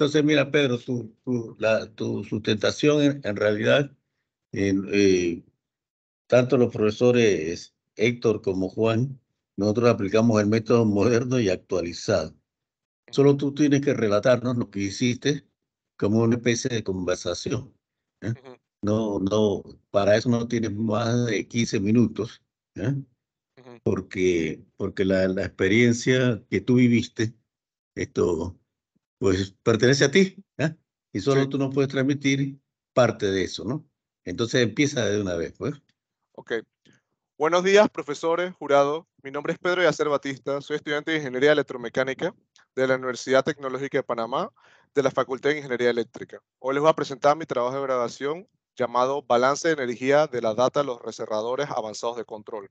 Entonces, mira, Pedro, tu, sustentación en, realidad, eh, tanto los profesores Héctor como Juan, nosotros aplicamos el método moderno y actualizado. Solo tú tienes que relatarnos lo que hiciste como una especie de conversación. ¿eh? No, no, para eso no tienes más de 15 minutos, ¿eh? porque, porque la, la experiencia que tú viviste, esto pues pertenece a ti, ¿eh? y solo tú no puedes transmitir parte de eso, ¿no? Entonces empieza de una vez, pues. Ok. Buenos días, profesores, jurado. Mi nombre es Pedro Yacer Batista, soy estudiante de Ingeniería Electromecánica de la Universidad Tecnológica de Panamá, de la Facultad de Ingeniería Eléctrica. Hoy les voy a presentar mi trabajo de graduación llamado Balance de Energía de la Data a los Reserradores Avanzados de Control.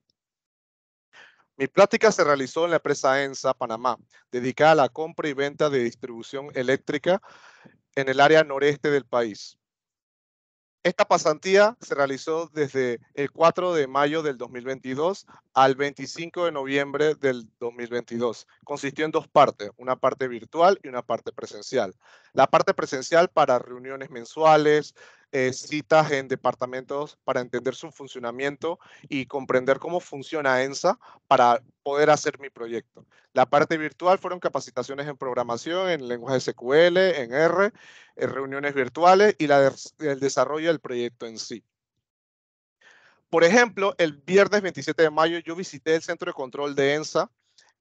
Mi plática se realizó en la empresa ENSA Panamá, dedicada a la compra y venta de distribución eléctrica en el área noreste del país. Esta pasantía se realizó desde el 4 de mayo del 2022 al 25 de noviembre del 2022. Consistió en dos partes, una parte virtual y una parte presencial. La parte presencial para reuniones mensuales, eh, citas en departamentos para entender su funcionamiento y comprender cómo funciona ENSA para poder hacer mi proyecto. La parte virtual fueron capacitaciones en programación, en lenguaje SQL, en R, en eh, reuniones virtuales y el desarrollo del proyecto en sí. Por ejemplo, el viernes 27 de mayo yo visité el centro de control de ENSA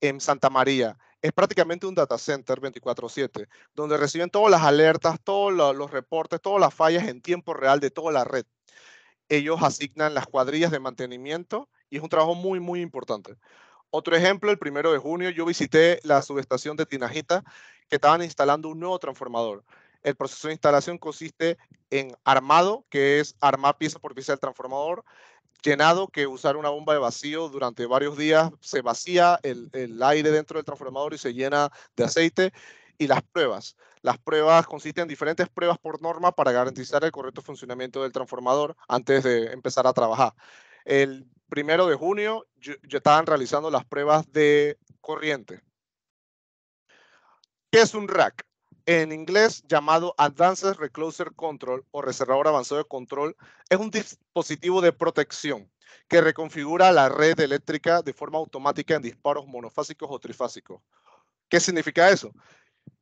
en Santa María es prácticamente un data center 24/7, donde reciben todas las alertas, todos los reportes, todas las fallas en tiempo real de toda la red. Ellos asignan las cuadrillas de mantenimiento y es un trabajo muy, muy importante. Otro ejemplo, el primero de junio yo visité la subestación de Tinajita que estaban instalando un nuevo transformador. El proceso de instalación consiste en armado, que es armar pieza por pieza el transformador, llenado que usar una bomba de vacío durante varios días. Se vacía el, aire dentro del transformador y se llena de aceite y las pruebas. Las pruebas consisten en diferentes pruebas por norma para garantizar el correcto funcionamiento del transformador antes de empezar a trabajar. El primero de junio ya estaban realizando las pruebas de corriente. ¿Qué es un rack? en inglés llamado Advanced Recloser Control o reservador avanzado de control, es un dispositivo de protección que reconfigura la red eléctrica de forma automática en disparos monofásicos o trifásicos. ¿Qué significa eso?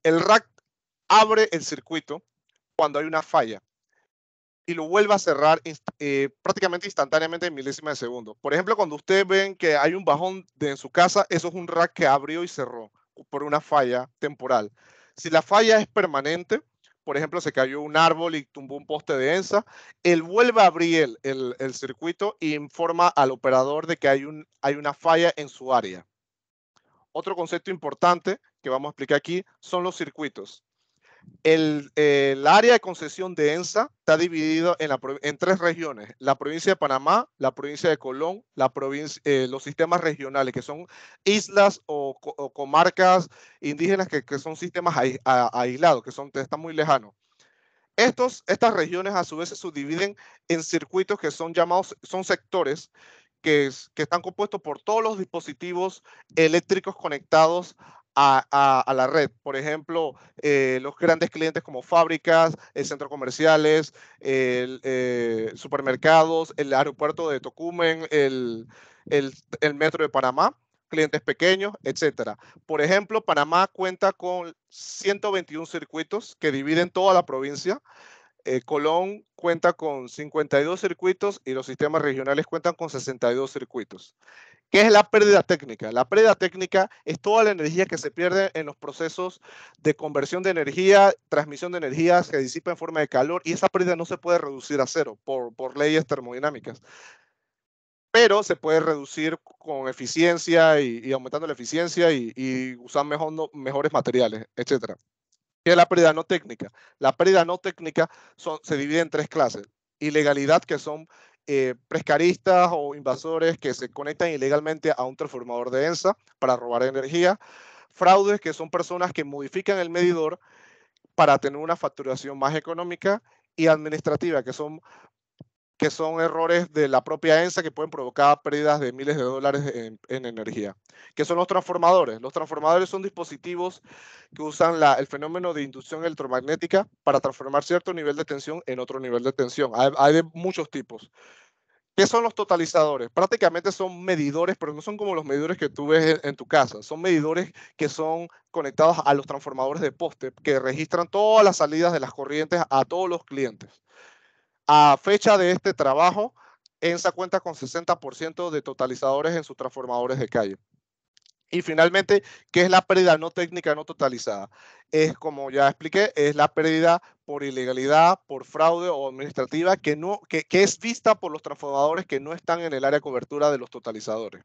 El rack abre el circuito cuando hay una falla y lo vuelve a cerrar eh, prácticamente instantáneamente en milésimas de segundo. Por ejemplo, cuando ustedes ven que hay un bajón de, en su casa, eso es un rack que abrió y cerró por una falla temporal. Si la falla es permanente, por ejemplo, se cayó un árbol y tumbó un poste de ENSA, él vuelve a abrir el, circuito e informa al operador de que hay, hay una falla en su área. Otro concepto importante que vamos a explicar aquí son los circuitos. El, área de concesión de ENSA está dividido en, en, tres regiones, la provincia de Panamá, la provincia de Colón, la provincia, eh, los sistemas regionales, que son islas o, comarcas indígenas que, son sistemas aislados, que son, están muy lejanos. Estos, estas regiones a su vez se subdividen en circuitos que son llamados, son sectores que, que están compuestos por todos los dispositivos eléctricos conectados a, la red. Por ejemplo, eh, los grandes clientes como fábricas, eh, centros comerciales, eh, supermercados, el aeropuerto de Tocumen, el, metro de Panamá clientes pequeños, etc. Por ejemplo, Panamá cuenta con 121 circuitos que dividen toda la provincia. Colón cuenta con 52 circuitos y los sistemas regionales cuentan con 62 circuitos. ¿Qué es la pérdida técnica? La pérdida técnica es toda la energía que se pierde en los procesos de conversión de energía, transmisión de energía, se disipa en forma de calor y esa pérdida no se puede reducir a cero por, leyes termodinámicas. Pero se puede reducir con eficiencia y, aumentando la eficiencia y, usando mejores materiales, etc. ¿Qué es la pérdida no técnica? La pérdida no técnica se divide en tres clases. Ilegalidad, que son eh, prescaristas o invasores que se conectan ilegalmente a un transformador de ENSA para robar energía, fraudes que son personas que modifican el medidor para tener una facturación más económica y administrativa, que son que son errores de la propia ENSA que pueden provocar pérdidas de miles de dólares en, energía, ¿Qué son los transformadores. Los transformadores son dispositivos que usan el fenómeno de inducción electromagnética para transformar cierto nivel de tensión en otro nivel de tensión. Hay, de muchos tipos. ¿Qué son los totalizadores? Prácticamente son medidores, pero no son como los medidores que tú ves en, tu casa. Son medidores que son conectados a los transformadores de poste, que registran todas las salidas de las corrientes a todos los clientes. A fecha de este trabajo, ENSA cuenta con 60% de totalizadores en sus transformadores de calle. Y finalmente, ¿qué es la pérdida no técnica no totalizada? Es como ya expliqué, es la pérdida por ilegalidad, por fraude o administrativa que, no, que, que es vista por los transformadores que no están en el área de cobertura de los totalizadores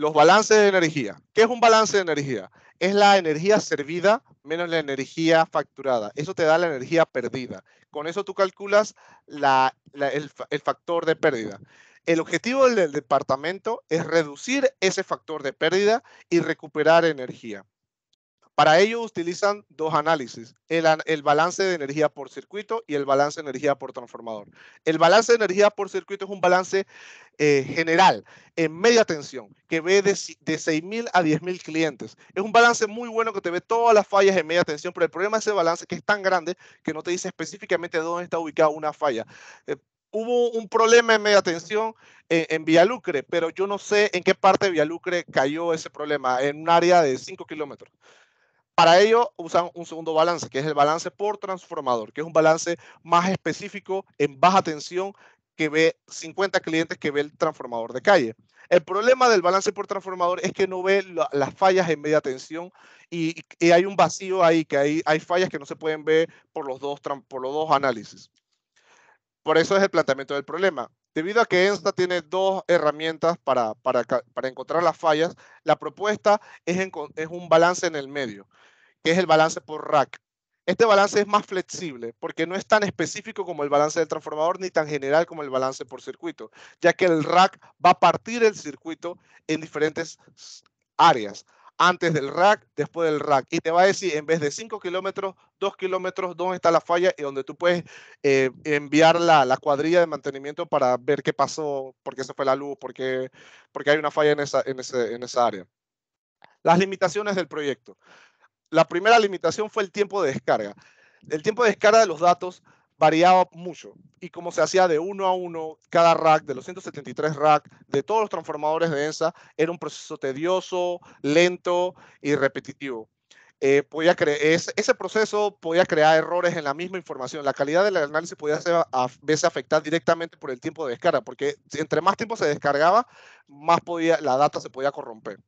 los balances de energía. ¿Qué es un balance de energía? Es la energía servida menos la energía facturada. Eso te da la energía perdida. Con eso tú calculas el, factor de pérdida. El objetivo del departamento es reducir ese factor de pérdida y recuperar energía. Para ello utilizan dos análisis, el, balance de energía por circuito y el balance de energía por transformador. El balance de energía por circuito es un balance eh, general en media tensión que ve de, de 6.000 a 10.000 clientes. Es un balance muy bueno que te ve todas las fallas en media tensión, pero el problema es ese balance que es tan grande que no te dice específicamente dónde está ubicada una falla. Eh, hubo un problema en media tensión eh, en, en, Villalucre, pero yo no sé en qué parte de Villalucre cayó ese problema, en un área de 5 kilómetros. Para ello usan un segundo balance, que es el balance por transformador, que es un balance más específico en baja tensión que ve 50 clientes que ve el transformador de calle. El problema del balance por transformador es que no ve las fallas en media tensión y, hay un vacío ahí, que hay, hay fallas que no se pueden ver por los, dos, por los dos análisis. Por eso es el planteamiento del problema. Debido a que ENSA tiene dos herramientas para, encontrar las fallas, la propuesta es, es un balance en el medio que es el balance por rack. Este balance es más flexible porque no es tan específico como el balance del transformador ni tan general como el balance por circuito, ya que el rack va a partir el circuito en diferentes áreas antes del rack, después del rack. Y te va a decir, en vez de 5 kilómetros, 2 kilómetros, dónde está la falla y donde tú puedes eh, enviar la, cuadrilla de mantenimiento para ver qué pasó, por qué se fue la luz, por qué, porque hay una falla en esa, en, en esa área. Las limitaciones del proyecto la primera limitación fue el tiempo de descarga. El tiempo de descarga de los datos variaba mucho y como se hacía de uno a uno cada rack, de los 173 racks, de todos los transformadores de ENSA, era un proceso tedioso, lento y repetitivo. Eh, podía ese proceso podía crear errores en la misma información. La calidad del análisis podía ser a veces afectada directamente por el tiempo de descarga, porque entre más tiempo se descargaba, más podía, la data se podía corromper.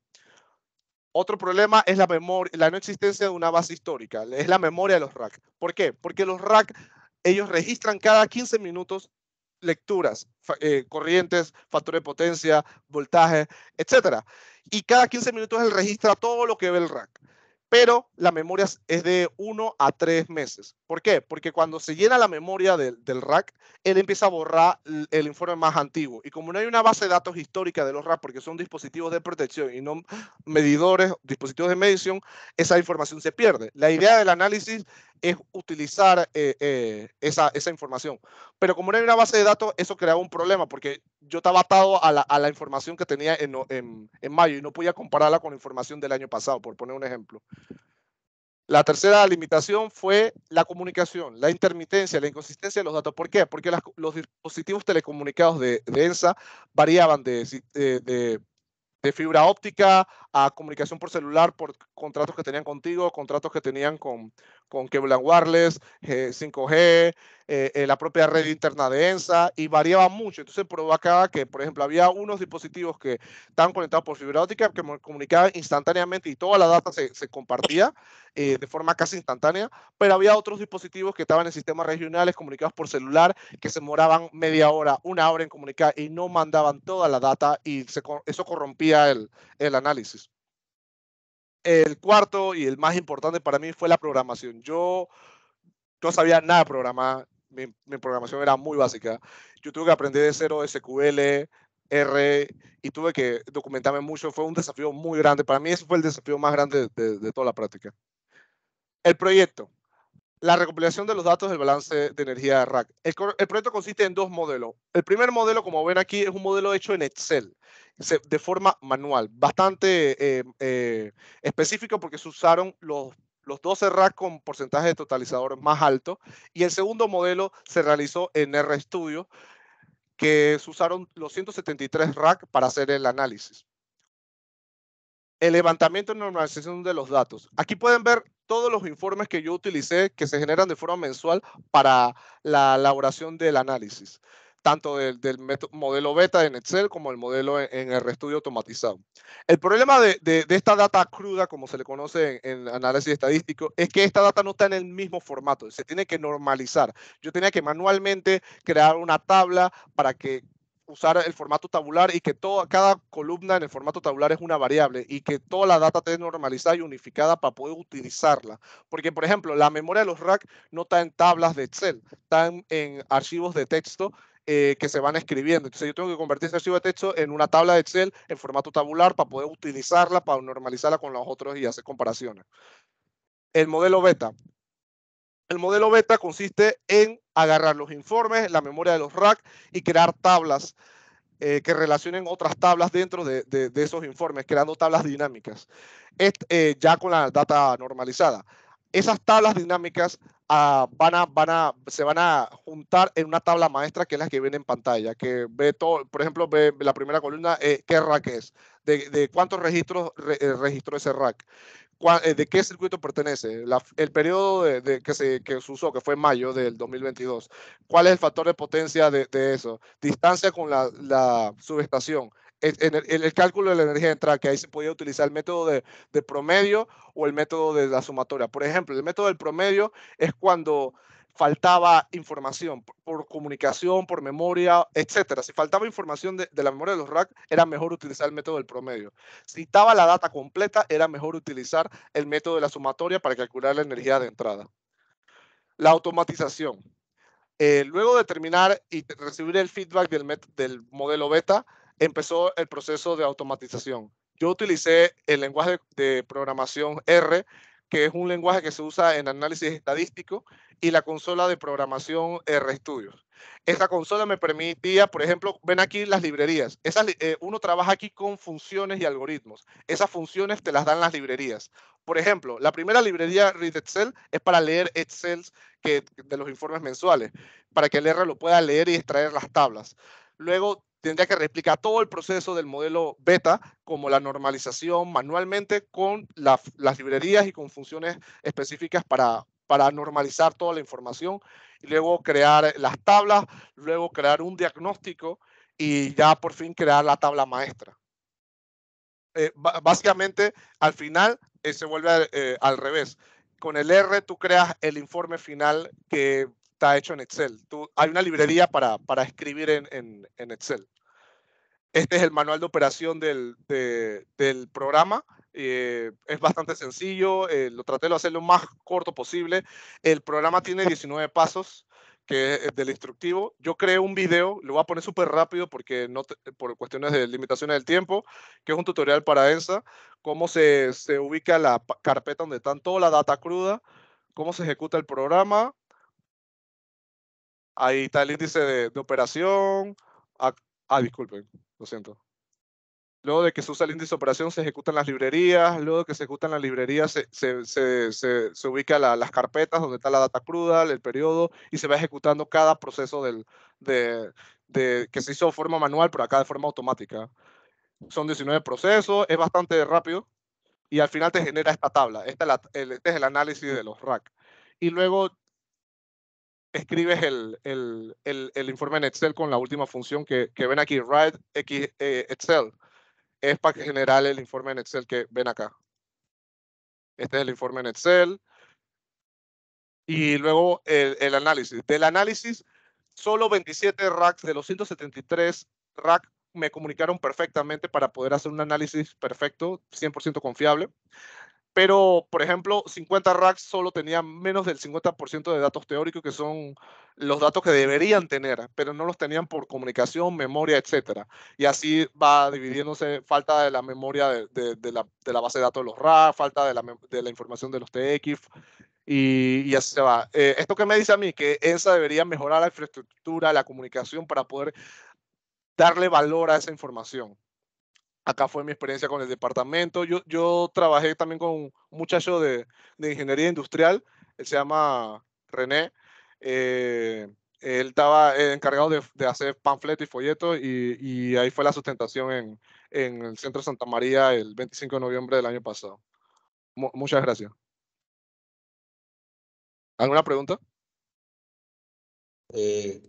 Otro problema es la, memoria, la no existencia de una base histórica, es la memoria de los rack. ¿Por qué? Porque los rack, ellos registran cada 15 minutos lecturas, eh, corrientes, factor de potencia, voltaje, etc. Y cada 15 minutos él registra todo lo que ve el rack pero la memoria es de 1 a tres meses. ¿Por qué? Porque cuando se llena la memoria del rack, él empieza a borrar el, informe más antiguo. Y como no hay una base de datos histórica de los racks, porque son dispositivos de protección y no medidores, dispositivos de medición, esa información se pierde. La idea del análisis es utilizar eh, eh, esa, esa, información. Pero como no era una base de datos, eso creaba un problema, porque yo estaba atado a la, a la información que tenía en, en, en, mayo y no podía compararla con la información del año pasado, por poner un ejemplo. La tercera limitación fue la comunicación, la intermitencia, la inconsistencia de los datos. ¿Por qué? Porque los dispositivos telecomunicados de, de ENSA variaban de, de de fibra óptica a comunicación por celular, por contratos que tenían contigo, contratos que tenían con, con Kevlar Wireless, 5G, eh, eh, eh, la propia red interna de ENSA y variaba mucho. Entonces provocaba que, por ejemplo, había unos dispositivos que estaban conectados por fibra óptica que comunicaban instantáneamente y toda la data se, compartía de forma casi instantánea, pero había otros dispositivos que estaban en sistemas regionales comunicados por celular que se moraban media hora, una hora en comunicar y no mandaban toda la data y eso corrompía el, el análisis. El cuarto y el más importante para mí fue la programación. Yo no sabía nada programar, mi, programación era muy básica. Yo tuve que aprender de cero SQL, R y tuve que documentarme mucho. Fue un desafío muy grande. Para mí ese fue el desafío más grande de toda la práctica. El proyecto la recopilación de los datos del balance de energía de rack. El, proyecto consiste en dos modelos. El primer modelo, como ven aquí, es un modelo hecho en Excel, de forma manual, bastante eh, eh, específico porque se usaron los, los 12 RAC con porcentaje de totalizador más alto. Y el segundo modelo se realizó en RStudio, que se usaron los 173 RAC para hacer el análisis el levantamiento y normalización de los datos. Aquí pueden ver todos los informes que yo utilicé que se generan de forma mensual para la elaboración del análisis, tanto del, modelo beta en Excel como el modelo e, en, el RStudio automatizado. El problema de, esta data cruda, como se le conoce en, análisis estadístico, es que esta data no está en el mismo formato, se tiene que normalizar. Yo tenía que manualmente crear una tabla para que usar el formato tabular y que toda, cada columna en el formato tabular es una variable y que toda la data esté normalizada y unificada para poder utilizarla. Porque, por ejemplo, la memoria de los racks no está en tablas de Excel, están en, archivos de texto eh, que se van escribiendo. Entonces yo tengo que convertir ese archivo de texto en una tabla de Excel en formato tabular para poder utilizarla, para normalizarla con los otros y hacer comparaciones. El modelo beta. El modelo beta consiste en agarrar los informes, la memoria de los RAC y crear tablas eh, que relacionen otras tablas dentro de, esos informes, creando tablas dinámicas, eh, ya con la data normalizada. Esas tablas dinámicas van a, van a, se van a juntar en una tabla maestra que es la que viene en pantalla, que ve todo, por ejemplo, ve la primera columna, eh, qué rack es, de, cuántos registros eh, registró ese rack, eh, de qué circuito pertenece, el periodo de, que, se, usó, que fue mayo del 2022, cuál es el factor de potencia de, eso, distancia con la subestación, en el, cálculo de la energía de entrada, que ahí se podía utilizar el método de, promedio o el método de la sumatoria. Por ejemplo, el método del promedio es cuando faltaba información por, comunicación, por memoria, etcétera. Si faltaba información de, la memoria de los racks, era mejor utilizar el método del promedio. Si estaba la data completa, era mejor utilizar el método de la sumatoria para calcular la energía de entrada. La automatización. Eh, luego de terminar y recibir el feedback del modelo beta, empezó el proceso de automatización. Yo utilicé el lenguaje de programación R, que es un lenguaje que se usa en análisis estadístico, y la consola de programación RStudio. Esta consola me permitía, por ejemplo, ven aquí las librerías. Esas, eh, uno trabaja aquí con funciones y algoritmos. Esas funciones te las dan las librerías. Por ejemplo, la primera librería Read Excel es para leer Excel que, de los informes mensuales, para que el R lo pueda leer y extraer las tablas. Luego tendría que replicar todo el proceso del modelo beta, como la normalización manualmente con las librerías y con funciones específicas para, para normalizar toda la información, y luego crear eh, las tablas, luego crear un diagnóstico y ya por fin crear la tabla maestra. Eh, básicamente, al final eh, se vuelve al revés. Con el R tú creas el informe final que está hecho en Excel. Tú, hay una librería para, para escribir en, en, Excel. Este es el manual de operación del, del programa. Eh, es bastante sencillo. Eh, lo traté de hacer lo más corto posible. El programa tiene 19 pasos que es del instructivo. Yo creé un video, lo voy a poner súper rápido porque no por cuestiones de limitaciones del tiempo, que es un tutorial para ENSA, cómo se, se ubica la carpeta donde están toda la data cruda, cómo se ejecuta el programa, Ahí está el índice de, operación. Ah, ah, disculpen, lo siento. Luego de que se usa el índice de operación, se ejecutan las librerías. Luego de que se ejecutan las librerías, se, se, se, se, ubica las carpetas donde está la data cruda, el periodo, y se va ejecutando cada proceso del, de, de, que se hizo de forma manual, pero acá de forma automática. Son 19 procesos, es bastante rápido, y al final te genera esta tabla. Esta es, este el, análisis de los rac. Y luego escribes el, el, el, informe en Excel con la última función que, ven aquí, write X, eh, Excel. Es para generar el informe en Excel que ven acá. Este es el informe en Excel. Y luego el, análisis. Del análisis, solo 27 racks de los 173 racks me comunicaron perfectamente para poder hacer un análisis perfecto, 100% confiable pero por ejemplo 50 racks solo tenían menos del 50% de datos teóricos que son los datos que deberían tener, pero no los tenían por comunicación, memoria, etc. Y así va dividiéndose falta de la memoria de, la, base de datos de los RACs, falta de la, información de los TX, y, así se va. Eh, esto que me dice a mí, que esa debería mejorar la infraestructura, la comunicación para poder darle valor a esa información acá fue mi experiencia con el departamento. Yo, yo trabajé también con un muchacho de, de ingeniería industrial, él se llama René. Eh, él estaba eh, encargado de, hacer panfletos y folletos y, ahí fue la sustentación en, en, el Centro Santa María el 25 de noviembre del año pasado. muchas gracias. ¿Alguna pregunta? Eh,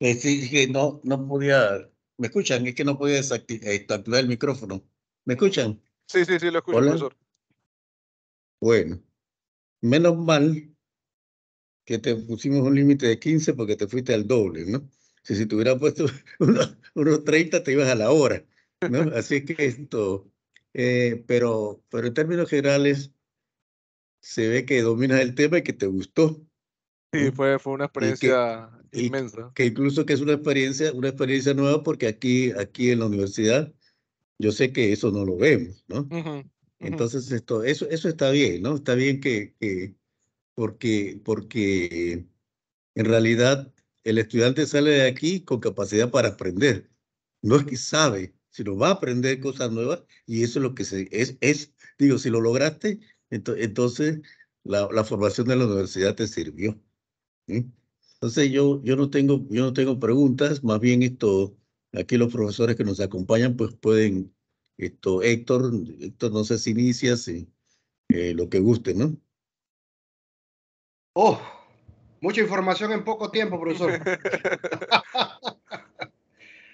eh sí que no, no podía ¿Me escuchan? Es que no podía desactivar eh, el micrófono. ¿Me escuchan? Sí, sí, sí, lo escucho, profesor. Bueno, menos mal que te pusimos un límite de 15 porque te fuiste al doble, ¿no? Si, te hubiera puesto unos, 30 te ibas a la hora, ¿no? Así que esto, eh, pero, pero en términos generales se ve que dominas el tema y que te gustó Sí, fue, fue una experiencia inmensa. Que incluso que es una experiencia, una experiencia nueva porque aquí, aquí en la universidad, yo sé que eso no lo vemos, ¿no? Entonces, esto, eso, eso está bien, ¿no? Está bien que, porque, porque en realidad el estudiante sale de aquí con capacidad para aprender. No es que sabe, sino va a aprender cosas nuevas y eso es lo que se, es, es digo, si lo lograste, entonces la formación de la universidad te sirvió. ¿eh? Entonces yo, yo, no tengo, yo no tengo preguntas, más bien esto, aquí los profesores que nos acompañan pues pueden, esto, Héctor, Héctor no sé si inicias si eh, lo que guste, ¿no? Oh, mucha información en poco tiempo, profesor.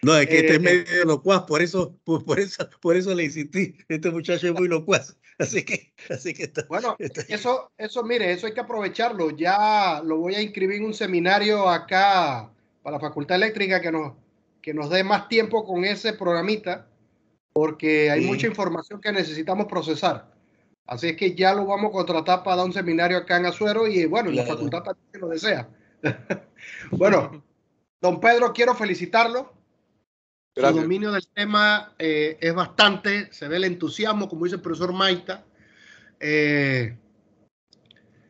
no, es que este es eh, medio locuaz, por eso, por, eso, por eso le insistí, este muchacho es muy locuaz. Así que, así que Bueno, eso, eso, mire, eso hay que aprovecharlo. Ya lo voy a inscribir en un seminario acá para la Facultad Eléctrica que nos, que nos dé más tiempo con ese programita, porque hay mucha información que necesitamos procesar. Así es que ya lo vamos a contratar para dar un seminario acá en Azuero y bueno, la facultad también lo desea. bueno, don Pedro, quiero felicitarlo el dominio del tema eh, es bastante, se ve el entusiasmo, como dice el profesor Maita. Eh,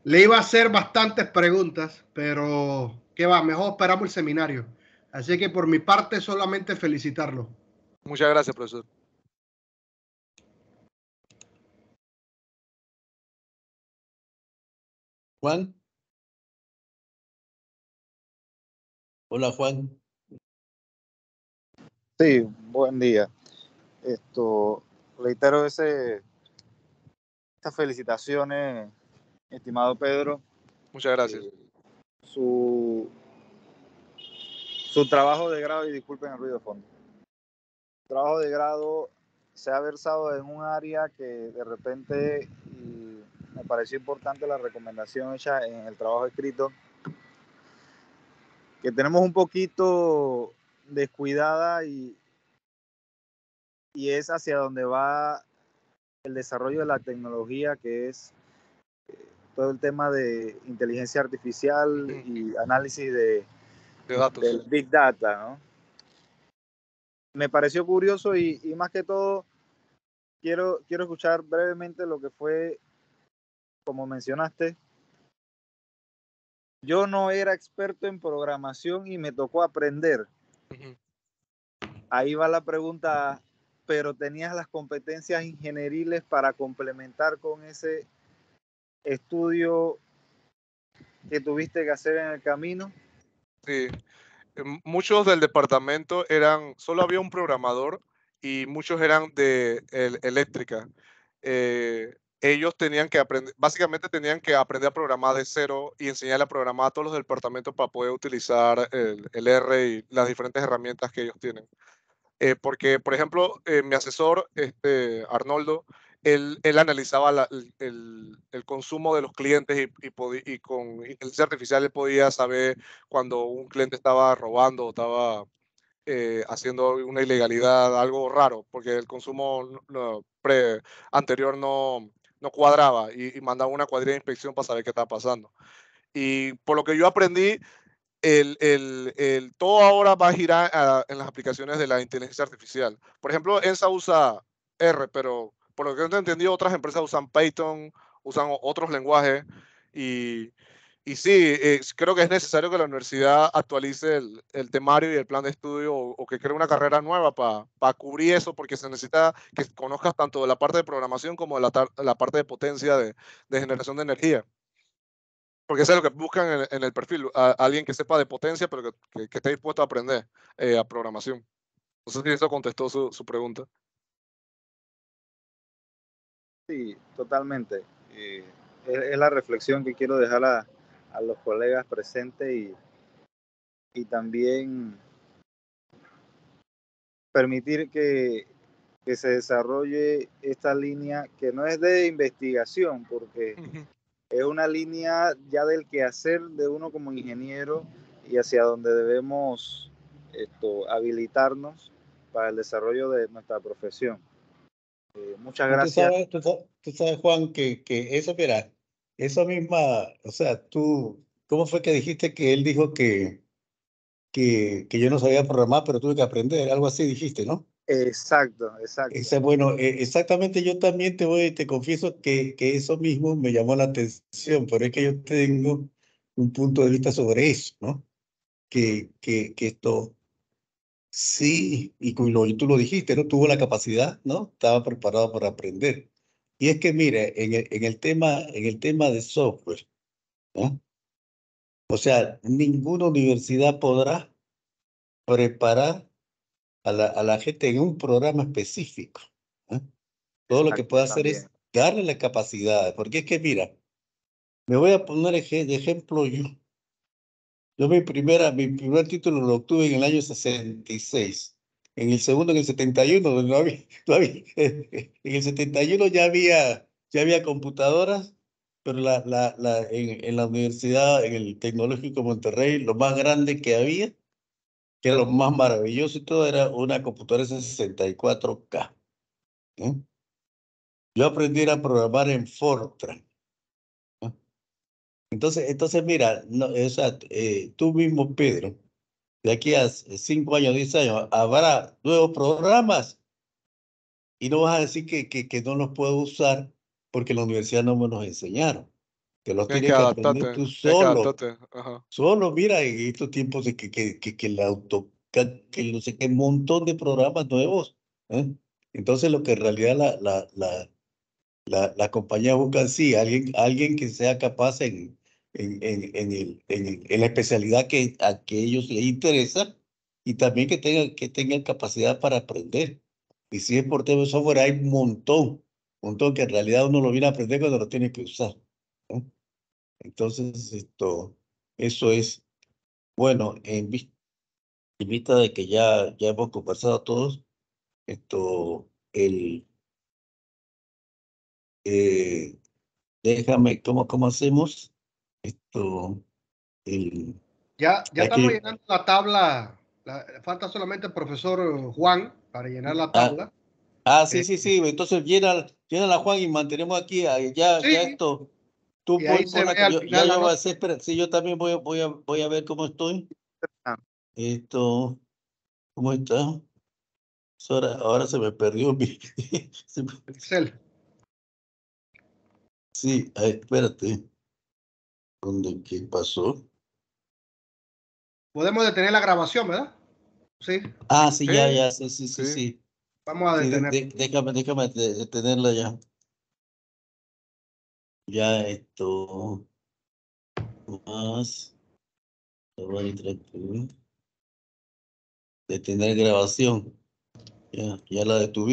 le iba a hacer bastantes preguntas, pero qué va, mejor esperamos el seminario. Así que por mi parte solamente felicitarlo. Muchas gracias, profesor. Juan. Hola, Juan. Sí, buen día. Esto, reitero ese, estas felicitaciones, estimado Pedro. Muchas gracias. Eh, su, su trabajo de grado, y disculpen el ruido de fondo, su trabajo de grado se ha versado en un área que de repente, me pareció importante la recomendación hecha en el trabajo escrito, que tenemos un poquito descuidada y, y es hacia donde va el desarrollo de la tecnología, que es eh, todo el tema de inteligencia artificial y análisis de, del Big Data. Me pareció curioso y, más que todo quiero, quiero escuchar brevemente lo que fue, como mencionaste, yo no era experto en programación y me tocó aprender. Ahí va la pregunta, pero tenías las competencias ingenieriles para complementar con ese estudio que tuviste que hacer en el camino. Sí, em, muchos del departamento eran, solo había un programador y muchos eran de eléctrica. Eh, ellos tenían que aprender, básicamente tenían que aprender a programar de cero y enseñarle a programar a todos los departamentos para poder utilizar el, el R y las diferentes herramientas que ellos tienen. Eh, porque, por ejemplo, eh, mi asesor, este, Arnoldo, él, él analizaba el, el, consumo de los clientes y, y, y, con el artificial él podía saber cuando un cliente estaba robando o estaba eh, haciendo una ilegalidad, algo raro, porque el consumo pre, anterior no, no cuadraba y, mandaba una cuadrilla de inspección para saber qué estaba pasando. Y por lo que yo aprendí, el, todo ahora va a girar en las aplicaciones de la inteligencia artificial. Por ejemplo, ENSA usa R, pero por lo que yo entendí otras empresas usan Python, usan otros lenguajes y y sí, eh, creo que es necesario que la universidad actualice el, temario y el plan de estudio o, que cree una carrera nueva para cubrir eso, porque se necesita que conozcas tanto la parte de programación como la, la parte de potencia de, generación de energía. Porque eso es lo que buscan en, el perfil, alguien que sepa de potencia, pero que, esté dispuesto a aprender eh, a programación. No sé si eso contestó su, su pregunta. Sí, totalmente. Eh, es, es la reflexión que quiero dejar a, a los colegas presentes y, también permitir que, se desarrolle esta línea que no es de investigación, porque es una línea ya del quehacer de uno como ingeniero y hacia donde debemos esto, habilitarnos para el desarrollo de nuestra profesión. Eh, muchas gracias. Tú sabes, Juan, que, que eso, esa misma, o sea, tú, ¿cómo fue que dijiste que él dijo que, que, que yo no sabía programar, pero tuve que aprender? Algo así dijiste, ¿no? Exacto, exacto. bueno, e, exactamente yo también te voy, te confieso que, que eso mismo me llamó la atención, pero es que yo tengo un punto de vista sobre eso, ¿no? Que, que, que esto sí, y, y tú lo dijiste, ¿no? Tuvo la capacidad, ¿no? Estaba preparado para aprender. Y es que, mire, en el, en el tema, en el tema de software, o sea, ninguna universidad podrá preparar a la, a la gente en un programa específico. Todo lo que puede hacer es darle la capacidad, porque es que, mira, me voy a poner de ejemplo yo. Yo mi, primera, mi primer título lo obtuve en el año 66 en el segundo, en el 71, no había, en el 71 ya había, ya había computadoras, pero la, la, la, en, la universidad, en el Tecnológico Monterrey, lo más grande que había, que era lo más maravilloso y todo, era una computadora 64K. Yo aprendí a programar en Fortran. Entonces, entonces mira, no, eh, tú mismo, Pedro, de aquí a cinco años, diez años, habrá nuevos programas y no vas a decir que, que, que no los puedo usar porque la universidad no me los enseñaron. Que los tienes que, aprender tú solo. Solo, mira, en estos tiempos de que, que, que, el auto, que, no sé qué, montón de programas nuevos. ¿eh? Entonces, lo que en realidad la, la, la, la, la compañía busca, sí, alguien, alguien que sea capaz en, en, en, en, el, en, la especialidad que a que ellos les interesa y también que tengan, que tengan capacidad para aprender. Y si es por tema de software, hay un montón, un montón que en realidad uno lo viene a aprender cuando lo tiene que usar. Entonces, esto, eso es, bueno, en vista, vista de que ya, ya hemos conversado todos, esto, el, eh, déjame, ¿cómo, ¿cómo hacemos? Esto, ya, ya estamos llenando la tabla. falta solamente el profesor Juan para llenar la ah, tabla. Ah, sí, sí, este sí. Entonces llena, llena la Juan y mantenemos aquí. Ah, ya, ya esto. Tú puedes yo, ya yo a hacer, sí, yo también voy, voy, a, voy a ver cómo estoy. Esto, ¿cómo está? Pues ahora, se me perdió mi. Excel. Sí, espérate. ¿Dónde qué pasó? Podemos detener la grabación, ¿verdad? Sí. Ah, sí, ya, ya, sí, sí, sí, Vamos a detener. déjame, déjame detenerla ya. Ya esto. Más. Detener grabación. Ya, ya la detuvimos.